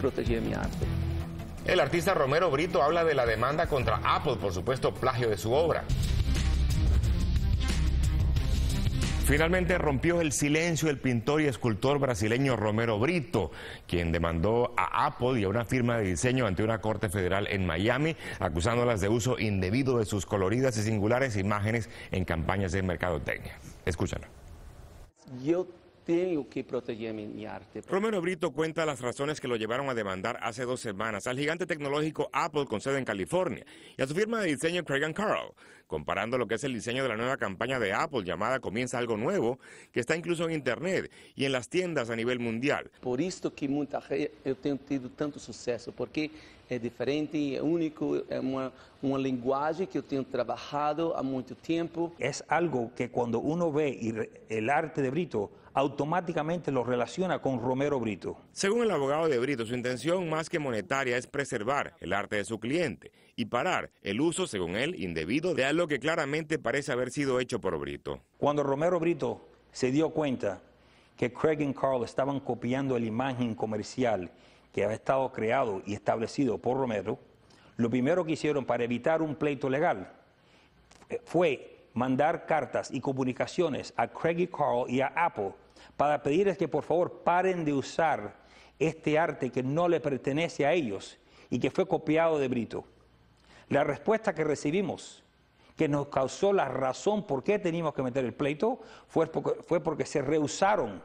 Proteger mi arte. El artista Romero Brito habla de la demanda contra Apple por supuesto plagio de su obra. Finalmente rompió el silencio el pintor y escultor brasileño Romero Brito, quien demandó a Apple y a una firma de diseño ante una corte federal en Miami, acusándolas de uso indebido de sus coloridas y singulares imágenes en campañas de mercadotecnia. Escúchalo. Yo tengo que proteger mi, arte. Romero Brito cuenta las razones que lo llevaron a demandar hace dos semanas al gigante tecnológico Apple con sede en California y a su firma de diseño Craig Carl, comparando lo que es el diseño de la nueva campaña de Apple llamada Comienza algo nuevo, que está incluso en Internet y en las tiendas a nivel mundial. Por esto que mucha gente, yo tenido tanto suceso, porque es diferente, es único, es una, una lenguaje que yo tengo trabajado a mucho tiempo. Es algo que cuando uno ve el arte de Brito, auto automáticamente lo relaciona con Romero Brito. Según el abogado de Brito, su intención más que monetaria es preservar el arte de su cliente y parar el uso, según él, indebido de algo que claramente parece haber sido hecho por Brito. Cuando Romero Brito se dio cuenta que Craig y Carl estaban copiando la imagen comercial que había estado creado y establecido por Romero, lo primero que hicieron para evitar un pleito legal eh, fue mandar cartas y comunicaciones a Craig y Carl y a Apple para pedirles que por favor paren de usar este arte que no le pertenece a ellos y que fue copiado de Brito. La respuesta que recibimos, que nos causó la razón por qué teníamos que meter el pleito, fue porque, se rehusaron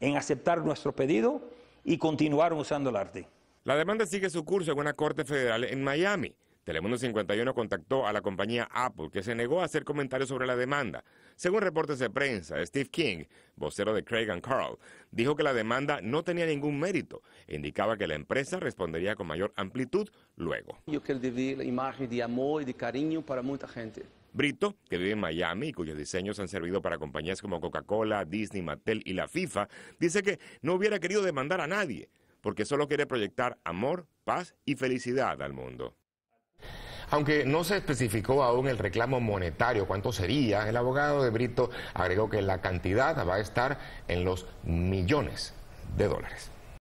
en aceptar nuestro pedido y continuaron usando el arte. La demanda sigue su curso en una corte federal en Miami. Telemundo 51 contactó a la compañía Apple, que se negó a hacer comentarios sobre la demanda. Según reportes de prensa, Steve King, vocero de Craig and Carl, dijo que la demanda no tenía ningún mérito. e Indicaba que la empresa respondería con mayor amplitud luego. Yo la imagen de amor y de cariño para mucha gente. Brito, que vive en Miami y cuyos diseños han servido para compañías como Coca-Cola, Disney, Mattel y la FIFA, dice que no hubiera querido demandar a nadie, porque solo quiere proyectar amor, paz y felicidad al mundo. Aunque no se especificó aún el reclamo monetario, cuánto sería, el abogado de Brito agregó que la cantidad va a estar en los millones de dólares.